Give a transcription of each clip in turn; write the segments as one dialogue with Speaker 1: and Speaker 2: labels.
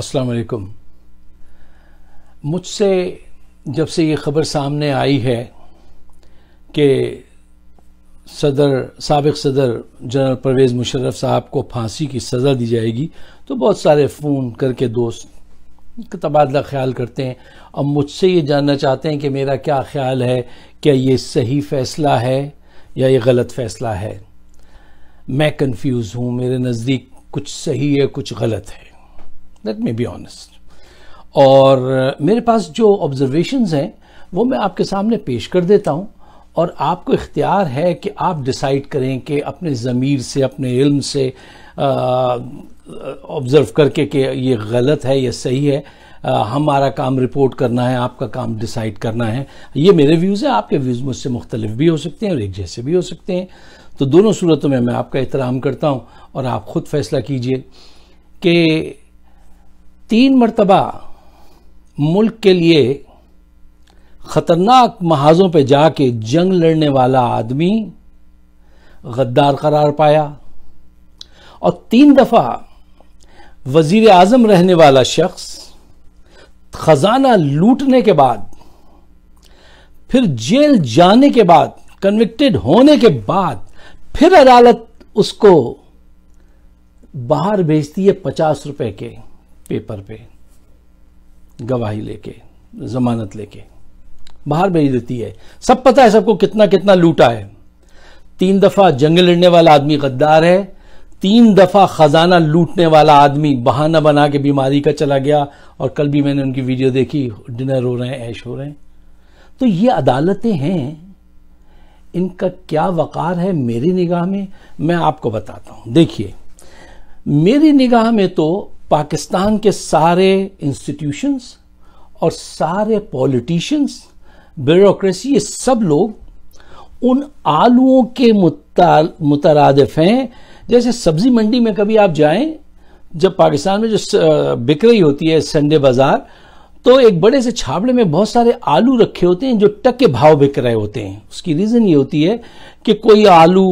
Speaker 1: السلام علیکم مجھ سے جب سے یہ خبر سامنے آئی ہے کہ صدر سابق صدر جنرل پرویز مشرف صاحب کو پھانسی کی سزا دی جائے گی تو بہت سارے فون کر کے دوست تبادلہ خیال کرتے ہیں اور مجھ سے یہ جاننا چاہتے ہیں کہ میرا کیا خیال ہے کیا یہ صحیح فیصلہ ہے یا یہ غلط فیصلہ ہے میں کنفیوز ہوں میرے نزدیک کچھ صحیح ہے کچھ غلط ہے لیٹ می بی آنےسٹ اور میرے پاس جو آبزرویشنز ہیں وہ میں آپ کے سامنے پیش کر دیتا ہوں اور آپ کو اختیار ہے کہ آپ ڈیسائیڈ کریں کہ اپنے ضمیر سے سے اپنے علم آبزرو کر کے کہ یہ غلط ہے یا صحیح ہے ہمارا کام رپورٹ کرنا ہے آپ کا کام ڈیسائیڈ کرنا ہے یہ میرے ویوز ہیں آپ کے ویوز مجھ سے مختلف بھی ہو سکتے ہیں اور ایک جیسے بھی ہو سکتے ہیں تو دونوں صورتوں میں میں آپ کا احترام کرتا ہوں اور آپ خود فیصلہ کیجئے کہ تین مرتبہ ملک کے لیے خطرناک محاذوں پہ جا کے جنگ لڑنے والا آدمی غدار قرار پایا اور تین دفعہ وزیر اعظم رہنے والا شخص خزانہ لوٹنے کے بعد پھر جیل جانے کے بعد کنوکٹڈ ہونے کے بعد پھر عدالت اس کو باہر بھیجتی ہے پچاس روپے کے پیپر پہ گواہی لے کے ضمانت لے کے باہر بھیج دیتی ہے سب پتہ ہے سب کو کتنا کتنا لوٹا ہے تین دفعہ جنگ لڑنے والا آدمی غدار ہے تین دفعہ خزانہ لوٹنے والا آدمی بہانہ بنا کے بیماری کا چلا گیا اور کل بھی میں نے ان کی ویڈیو دیکھی ڈنر ہو رہے ہیں ایش ہو رہے ہیں تو یہ عدالتیں ہیں ان کا کیا وقار ہے میری نگاہ میں میں آپ کو بتاتا ہوں دیکھیے میری نگاہ میں تو پاکستان کے سارے انسٹیٹیوشنز اور سارے پولیٹیشنز بیوروکریسی یہ سب لوگ ان آلووں کے مترادف ہیں جیسے سبزی منڈی میں کبھی آپ جائیں جب پاکستان میں جو بک رہی ہوتی ہے سنڈے بازار تو ایک بڑے سے چھابڑے میں بہت سارے آلو رکھے ہوتے ہیں جو ٹک کے بھاؤ بک رہے ہوتے ہیں اس کی ریزن یہ ہوتی ہے کہ کوئی آلو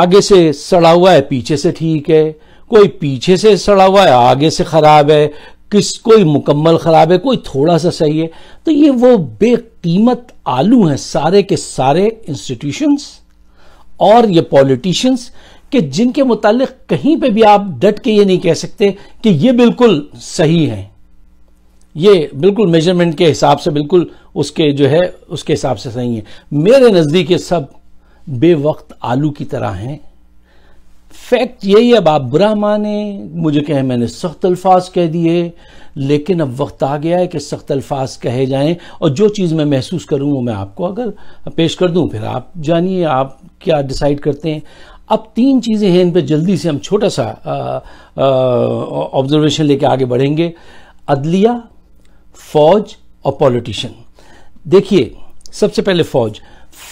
Speaker 1: آگے سے سڑا ہوا ہے پیچھے سے ٹھیک ہے کوئی پیچھے سے سڑا ہوا ہے آگے سے خراب ہے کس کوئی مکمل خراب ہے کوئی تھوڑا سا صحیح ہے تو یہ وہ بے قیمت آلو ہیں سارے کے سارے انسٹیٹیوشنز اور یہ پولیٹیشنز کہ جن کے متعلق کہیں پہ بھی آپ ڈٹ کے یہ نہیں کہہ سکتے کہ یہ بالکل صحیح ہیں یہ بالکل میجرمنٹ کے حساب سے بالکل اس کے جو ہے اس کے حساب سے صحیح ہیں میرے نزدیک یہ سب بے وقت آلو کی طرح ہیں فیکٹ یہی ہے اب آپ برا مانیں مجھے کہیں میں نے سخت الفاظ کہہ دیے لیکن اب وقت آ گیا ہے کہ سخت الفاظ کہے جائیں اور جو چیز میں محسوس کروں وہ میں آپ کو اگر پیش کر دوں پھر آپ جانیے آپ کیا ڈیسائیڈ کرتے ہیں اب تین چیزیں ہیں ان پہ جلدی سے ہم چھوٹا سا آبزرویشن لے کے آگے بڑھیں گے عدلیہ فوج اور پولیٹیشن دیکھیے سب سے پہلے فوج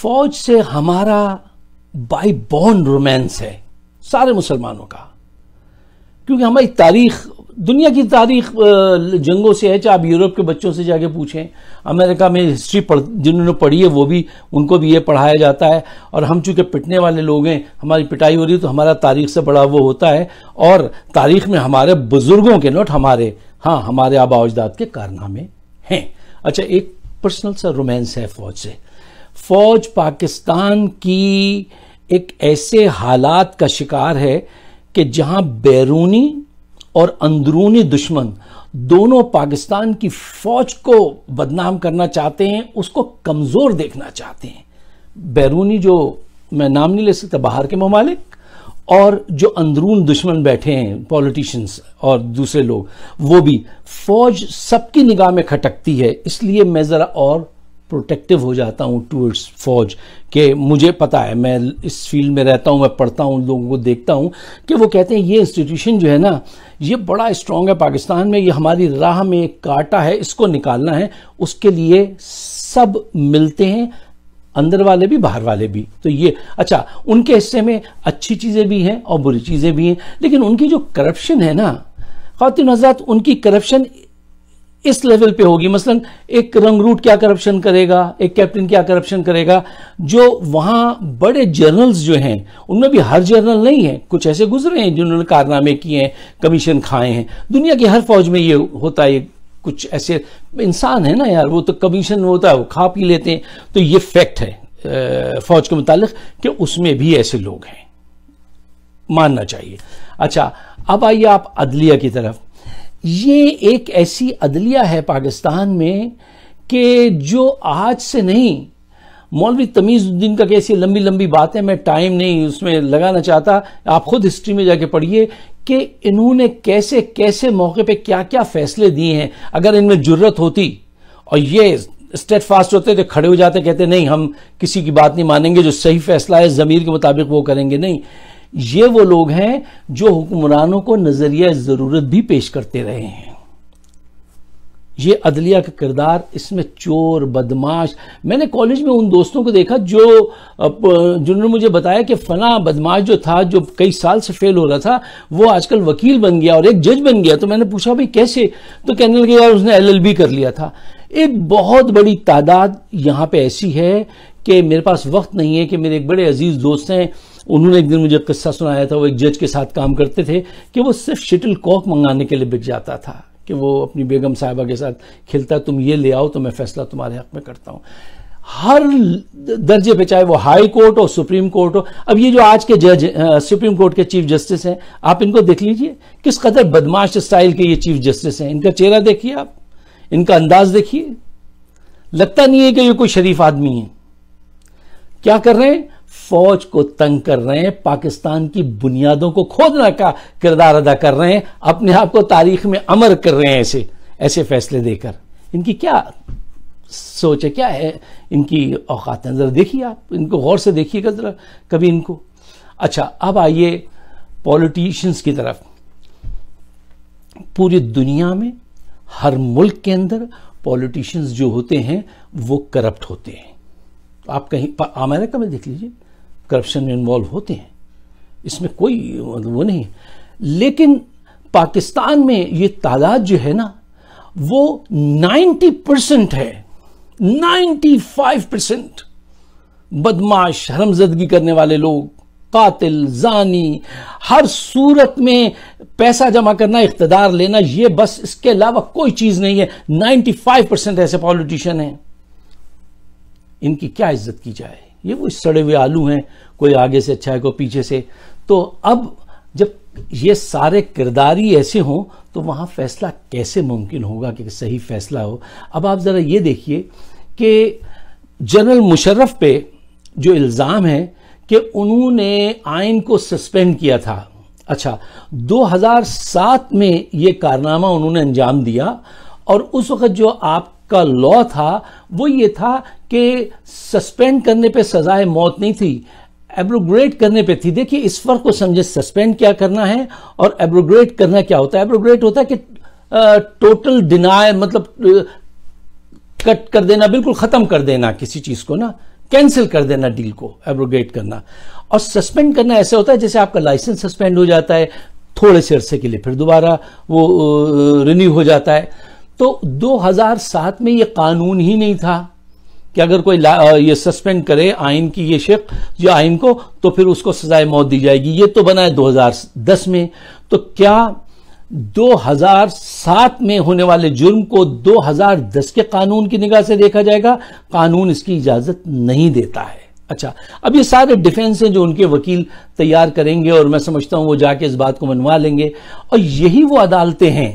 Speaker 1: فوج سے ہمارا بائی بون رومینس ہے سارے مسلمانوں کا کیونکہ ہماری تاریخ دنیا کی تاریخ جنگوں سے ہے چاہے آپ یورپ کے بچوں سے جا کے پوچھیں امریکہ میں ہسٹری جنہوں نے پڑھی ہے وہ بھی ان کو بھی یہ پڑھایا جاتا ہے اور ہم چونکہ پٹنے والے لوگ ہیں ہماری پٹائی ہو رہی تو ہمارا تاریخ سے بڑا وہ ہوتا ہے اور تاریخ میں ہمارے بزرگوں کے نوٹ ہمارے ہاں ہمارے آبا اجداد کے کارنامے ہیں اچھا ایک پرسنل سا رومینس ہے فوج سے فوج پاکستان کی ایک ایسے حالات کا شکار ہے کہ جہاں بیرونی اور اندرونی دشمن دونوں پاکستان کی فوج کو بدنام کرنا چاہتے ہیں اس کو کمزور دیکھنا چاہتے ہیں بیرونی جو میں نام نہیں لے سکتا باہر کے ممالک اور جو اندرون دشمن بیٹھے ہیں پولیٹیشنز اور دوسرے لوگ وہ بھی فوج سب کی نگاہ میں کھٹکتی ہے اس لیے میں ذرا اور پروٹیکٹیو ہو جاتا ہوں فوج کہ مجھے پتا ہے میں اس فیلڈ میں رہتا ہوں میں پڑھتا ہوں لوگوں کو دیکھتا ہوں کہ وہ کہتے ہیں یہ انسٹیٹیوشن جو ہے نا یہ بڑا اسٹرانگ ہے پاکستان میں یہ ہماری راہ میں ایک کاٹا ہے اس کو نکالنا ہے اس کے لیے سب ملتے ہیں اندر والے بھی باہر والے بھی تو یہ اچھا ان کے حصے میں اچھی چیزیں بھی ہیں اور بری چیزیں بھی ہیں لیکن ان کی جو کرپشن ہے نا خواتین ان کی کرپشن اس لیول پہ ہوگی مثلا ایک رنگ روٹ کیا کرپشن کرے گا ایک کیپٹن کیا کرپشن کرے گا جو وہاں بڑے جرنلز جو ہیں ان میں بھی ہر جرنل نہیں ہے کچھ ایسے گزرے ہیں جنہوں نے کارنامے کیے ہیں کمیشن کھائے ہیں دنیا کی ہر فوج میں یہ ہوتا ہے کچھ ایسے انسان ہے نا یار وہ تو کمیشن ہوتا ہے وہ کھا پی لیتے ہیں تو یہ فیکٹ ہے فوج کے متعلق کہ اس میں بھی ایسے لوگ ہیں ماننا چاہیے اچھا اب آئیے آپ عدلیہ کی طرف یہ ایک ایسی عدلیہ ہے پاکستان میں کہ جو آج سے نہیں مولوی تمیز الدین کا کیسی لمبی لمبی باتیں میں ٹائم نہیں اس میں لگانا چاہتا آپ خود ہسٹری میں جا کے پڑھیے کہ انہوں نے کیسے کیسے موقع پہ کیا کیا فیصلے دیے ہیں اگر ان میں جرت ہوتی اور یہ اسٹیٹ فاسٹ ہوتے تھے کھڑے ہو جاتے کہتے نہیں ہم کسی کی بات نہیں مانیں گے جو صحیح فیصلہ ہے ضمیر کے مطابق وہ کریں گے نہیں یہ وہ لوگ ہیں جو حکمرانوں کو نظریہ ضرورت بھی پیش کرتے رہے ہیں یہ عدلیہ کا کردار اس میں چور بدماش میں نے کالج میں ان دوستوں کو دیکھا جو جنہوں نے مجھے بتایا کہ فنا بدماش جو تھا جو کئی سال سے فیل ہو رہا تھا وہ آج کل وکیل بن گیا اور ایک جج بن گیا تو میں نے پوچھا بھائی کیسے تو لگے یار اس نے ایل ایل بی کر لیا تھا ایک بہت بڑی تعداد یہاں پہ ایسی ہے کہ میرے پاس وقت نہیں ہے کہ میرے ایک بڑے عزیز دوست ہیں انہوں نے ایک دن مجھے قصہ سنایا تھا وہ ایک جج کے ساتھ کام کرتے تھے کہ وہ صرف شٹل کوک منگانے کے لیے بک جاتا تھا کہ وہ اپنی بیگم صاحبہ کے ساتھ کھلتا تم یہ لے آؤ تو میں فیصلہ تمہارے حق میں کرتا ہوں ہر درجے پہ چاہے وہ ہائی کورٹ ہو سپریم کورٹ ہو اب یہ جو آج کے جج سپریم کورٹ کے چیف جسٹس ہیں آپ ان کو دیکھ لیجئے کس قدر بدماش اسٹائل کے یہ چیف جسٹس ہیں ان کا چہرہ دیکھیے آپ ان کا انداز دیکھیے لگتا نہیں ہے کہ یہ کوئی شریف آدمی ہے کیا کر رہے ہیں فوج کو تنگ کر رہے ہیں پاکستان کی بنیادوں کو کھودنا کا کردار ادا کر رہے ہیں اپنے آپ کو تاریخ میں امر کر رہے ہیں ایسے ایسے فیصلے دے کر ان کی کیا سوچ ہے کیا ہے ان کی اوقات ذرا دیکھیے آپ ان کو غور سے دیکھیے گا ذرا کبھی ان کو اچھا اب آئیے پولیٹیشنز کی طرف پوری دنیا میں ہر ملک کے اندر پولیٹیشنز جو ہوتے ہیں وہ کرپٹ ہوتے ہیں آپ کہیں امریکہ میں دیکھ لیجئے کرپشن میں انوالو ہوتے ہیں اس میں کوئی مطلب وہ نہیں لیکن پاکستان میں یہ تعداد جو ہے نا وہ نائنٹی پرسنٹ ہے نائنٹی فائیو پرسنٹ بدماش حرمزدگی کرنے والے لوگ قاتل زانی ہر صورت میں پیسہ جمع کرنا اقتدار لینا یہ بس اس کے علاوہ کوئی چیز نہیں ہے نائنٹی فائیو پرسنٹ ایسے پالیٹیشین ہیں ان کی کیا عزت کی جائے یہ وہ سڑے ہوئے آلو ہیں کوئی آگے سے اچھا ہے کوئی پیچھے سے تو اب جب یہ سارے کرداری ایسے ہوں تو وہاں فیصلہ کیسے ممکن ہوگا کہ صحیح فیصلہ ہو اب آپ ذرا یہ دیکھیے کہ جنرل مشرف پہ جو الزام ہے کہ انہوں نے آئین کو سسپینڈ کیا تھا اچھا دو ہزار سات میں یہ کارنامہ انہوں نے انجام دیا اور اس وقت جو آپ کا لا تھا وہ یہ تھا کہ سسپینڈ کرنے پہ سزائے موت نہیں تھی ایبروگریٹ کرنے پہ تھی اس فرق کو سمجھے سسپینڈ کیا کرنا ہے اور ایبروگریٹ کرنا کیا ہوتا ہے ایبروگریٹ ہوتا ہے کہ ٹوٹل ڈینائے مطلب کٹ کر دینا بالکل ختم کر دینا کسی چیز کو نا کینسل کر دینا ڈیل کو ایبروگریٹ کرنا اور سسپینڈ کرنا ایسے ہوتا ہے جیسے آپ کا لائسنس سسپینڈ ہو جاتا ہے تھوڑے سے عرصے کے لیے پھر دوبارہ وہ رینیو ہو جاتا ہے تو دو ہزار سات میں یہ قانون ہی نہیں تھا کہ اگر کوئی یہ سسپینڈ کرے آئین کی یہ شق یا آئین کو تو پھر اس کو سزائے موت دی جائے گی یہ تو بنا ہے دو ہزار دس میں تو کیا دو ہزار سات میں ہونے والے جرم کو دو ہزار دس کے قانون کی نگاہ سے دیکھا جائے گا قانون اس کی اجازت نہیں دیتا ہے اچھا اب یہ سارے ڈیفینس ہیں جو ان کے وکیل تیار کریں گے اور میں سمجھتا ہوں وہ جا کے اس بات کو منوا لیں گے اور یہی وہ عدالتیں ہیں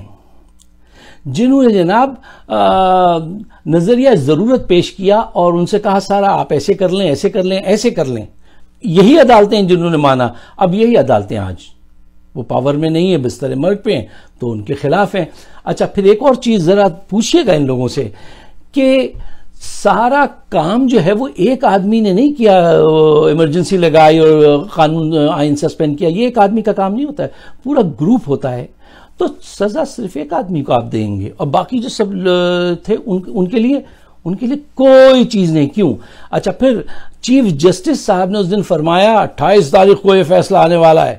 Speaker 1: جنہوں نے جناب نظریہ ضرورت پیش کیا اور ان سے کہا سارا آپ ایسے کر لیں ایسے کر لیں ایسے کر لیں یہی عدالتیں جنہوں نے مانا اب یہی عدالتیں آج وہ پاور میں نہیں ہیں بستر مرگ پہ ہیں تو ان کے خلاف ہیں اچھا پھر ایک اور چیز ذرا پوچھئے گا ان لوگوں سے کہ سارا کام جو ہے وہ ایک آدمی نے نہیں کیا ایمرجنسی لگائی اور قانون آئین سسپینڈ کیا یہ ایک آدمی کا کام نہیں ہوتا ہے پورا گروپ ہوتا ہے تو سزا صرف ایک آدمی کو آپ دیں گے اور باقی جو سب تھے ان کے لیے ان کے لیے کوئی چیز نہیں کیوں اچھا پھر چیف جسٹس صاحب نے اس دن فرمایا اٹھائیس تاریخ کو یہ فیصلہ آنے والا ہے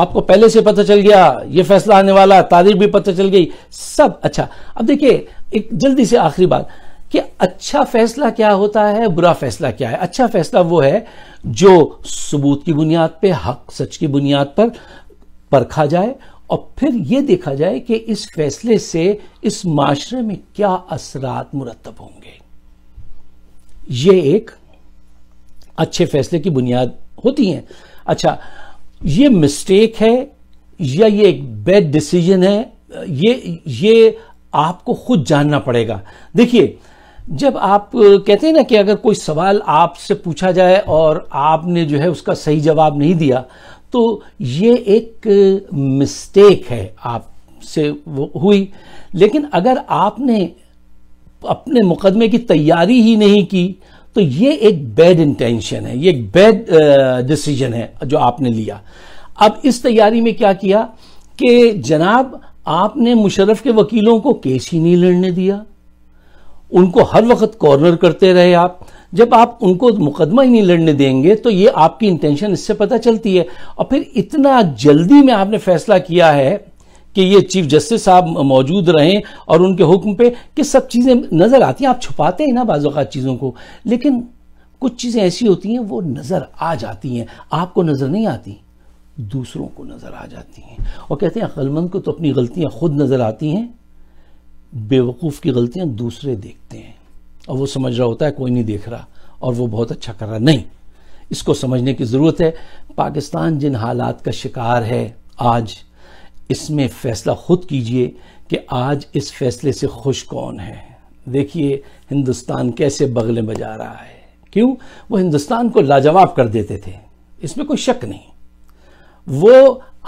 Speaker 1: آپ کو پہلے سے پتہ چل گیا یہ فیصلہ آنے والا تاریخ بھی پتہ چل گئی سب اچھا اب دیکھیے ایک جلدی سے آخری بات کہ اچھا فیصلہ کیا ہوتا ہے برا فیصلہ کیا ہے اچھا فیصلہ وہ ہے جو ثبوت کی بنیاد پہ حق سچ کی بنیاد پر پرکھا جائے اور پھر یہ دیکھا جائے کہ اس فیصلے سے اس معاشرے میں کیا اثرات مرتب ہوں گے یہ ایک اچھے فیصلے کی بنیاد ہوتی ہیں اچھا یہ مسٹیک ہے یا یہ ایک بیڈ ڈیسیجن ہے یہ آپ کو خود جاننا پڑے گا دیکھیے جب آپ کہتے ہیں نا کہ اگر کوئی سوال آپ سے پوچھا جائے اور آپ نے جو ہے اس کا صحیح جواب نہیں دیا تو یہ ایک مسٹیک ہے آپ سے ہوئی لیکن اگر آپ نے اپنے مقدمے کی تیاری ہی نہیں کی تو یہ ایک بیڈ انٹینشن ہے یہ ایک بیڈ ڈیسیجن ہے جو آپ نے لیا اب اس تیاری میں کیا کیا کہ جناب آپ نے مشرف کے وکیلوں کو کیس ہی نہیں لڑنے دیا ان کو ہر وقت کارنر کرتے رہے آپ جب آپ ان کو مقدمہ ہی نہیں لڑنے دیں گے تو یہ آپ کی انٹینشن اس سے پتہ چلتی ہے اور پھر اتنا جلدی میں آپ نے فیصلہ کیا ہے کہ یہ چیف جسٹس صاحب موجود رہیں اور ان کے حکم پہ کہ سب چیزیں نظر آتی ہیں آپ چھپاتے ہیں نا بعض اوقات چیزوں کو لیکن کچھ چیزیں ایسی ہوتی ہیں وہ نظر آ جاتی ہیں آپ کو نظر نہیں آتی دوسروں کو نظر آ جاتی ہیں اور کہتے ہیں مند کو تو اپنی غلطیاں خود نظر آتی ہیں بے وقوف کی غلطیاں دوسرے دیکھتے ہیں اور وہ سمجھ رہا ہوتا ہے کوئی نہیں دیکھ رہا اور وہ بہت اچھا کر رہا نہیں اس کو سمجھنے کی ضرورت ہے پاکستان جن حالات کا شکار ہے آج اس میں فیصلہ خود کیجئے کہ آج اس فیصلے سے خوش کون ہے دیکھیے ہندوستان کیسے بغلیں بجا رہا ہے کیوں وہ ہندوستان کو لاجواب کر دیتے تھے اس میں کوئی شک نہیں وہ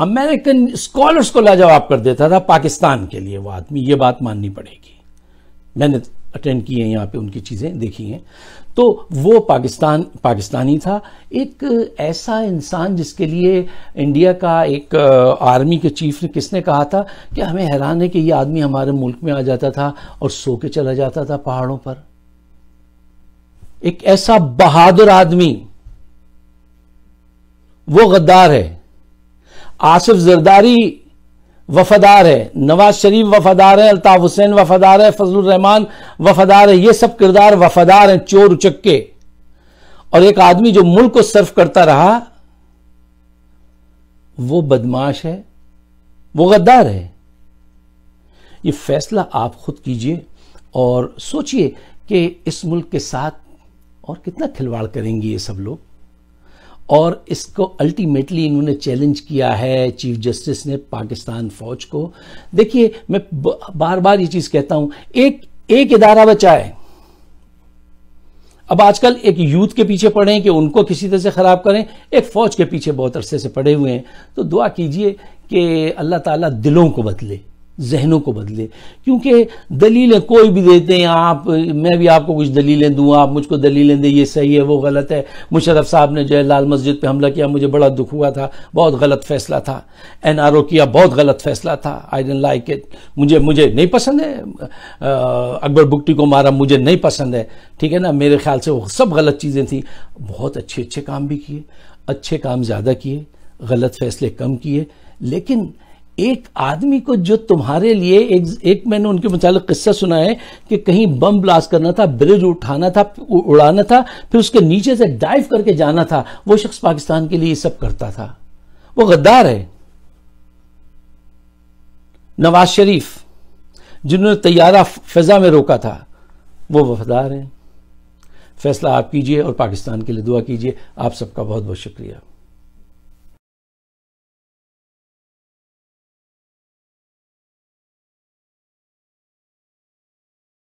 Speaker 1: امریکن اسکالرس کو لاجواب کر دیتا تھا پاکستان کے لیے وہ آدمی یہ بات ماننی پڑے گی میں نے اٹینڈ کیے یہاں پہ ان کی چیزیں دیکھی ہیں تو وہ پاکستان پاکستانی تھا ایک ایسا انسان جس کے لیے انڈیا کا ایک آرمی کے چیف نے کس نے کہا تھا کہ ہمیں حیران ہے کہ یہ آدمی ہمارے ملک میں آ جاتا تھا اور سو کے چلا جاتا تھا پہاڑوں پر ایک ایسا بہادر آدمی وہ غدار ہے آصف زرداری وفادار ہے نواز شریف وفادار ہے الطاف حسین وفادار ہے فضل الرحمان وفادار ہے یہ سب کردار وفادار ہیں چور اچکے اور ایک آدمی جو ملک کو صرف کرتا رہا وہ بدماش ہے وہ غدار ہے یہ فیصلہ آپ خود کیجئے اور سوچئے کہ اس ملک کے ساتھ اور کتنا کھلواڑ کریں گے یہ سب لوگ اور اس کو الٹیمیٹلی انہوں نے چیلنج کیا ہے چیف جسٹس نے پاکستان فوج کو دیکھیے میں بار بار یہ چیز کہتا ہوں ایک ایک ادارہ ہے اب آج کل ایک یوتھ کے پیچھے پڑیں کہ ان کو کسی طرح سے خراب کریں ایک فوج کے پیچھے بہت عرصے سے پڑھے ہوئے ہیں تو دعا کیجئے کہ اللہ تعالیٰ دلوں کو بدلے ذہنوں کو بدلے کیونکہ دلیلیں کوئی بھی دیتے ہیں آپ میں بھی آپ کو کچھ دلیلیں دوں آپ مجھ کو دلیلیں دیں یہ صحیح ہے وہ غلط ہے مشرف صاحب نے جو ہے لال مسجد پہ حملہ کیا مجھے بڑا دکھ ہوا تھا بہت غلط فیصلہ تھا این آر او کیا بہت غلط فیصلہ تھا آئی ڈن لائک مجھے مجھے نہیں پسند ہے اکبر بکٹی کو مارا مجھے نہیں پسند ہے ٹھیک ہے نا میرے خیال سے وہ سب غلط چیزیں تھیں بہت اچھے اچھے کام بھی کیے اچھے کام زیادہ کیے غلط فیصلے کم کیے لیکن ایک آدمی کو جو تمہارے لیے ایک میں نے ان کے متعلق قصہ سنا ہے کہ کہیں بم بلاسٹ کرنا تھا برج اٹھانا تھا اڑانا تھا پھر اس کے نیچے سے ڈائیو کر کے جانا تھا وہ شخص پاکستان کے لیے یہ سب کرتا تھا وہ غدار ہے نواز شریف جنہوں نے تیارہ فضا میں روکا تھا وہ وفدار ہیں فیصلہ آپ کیجئے اور پاکستان کے لیے دعا کیجئے آپ سب کا بہت بہت شکریہ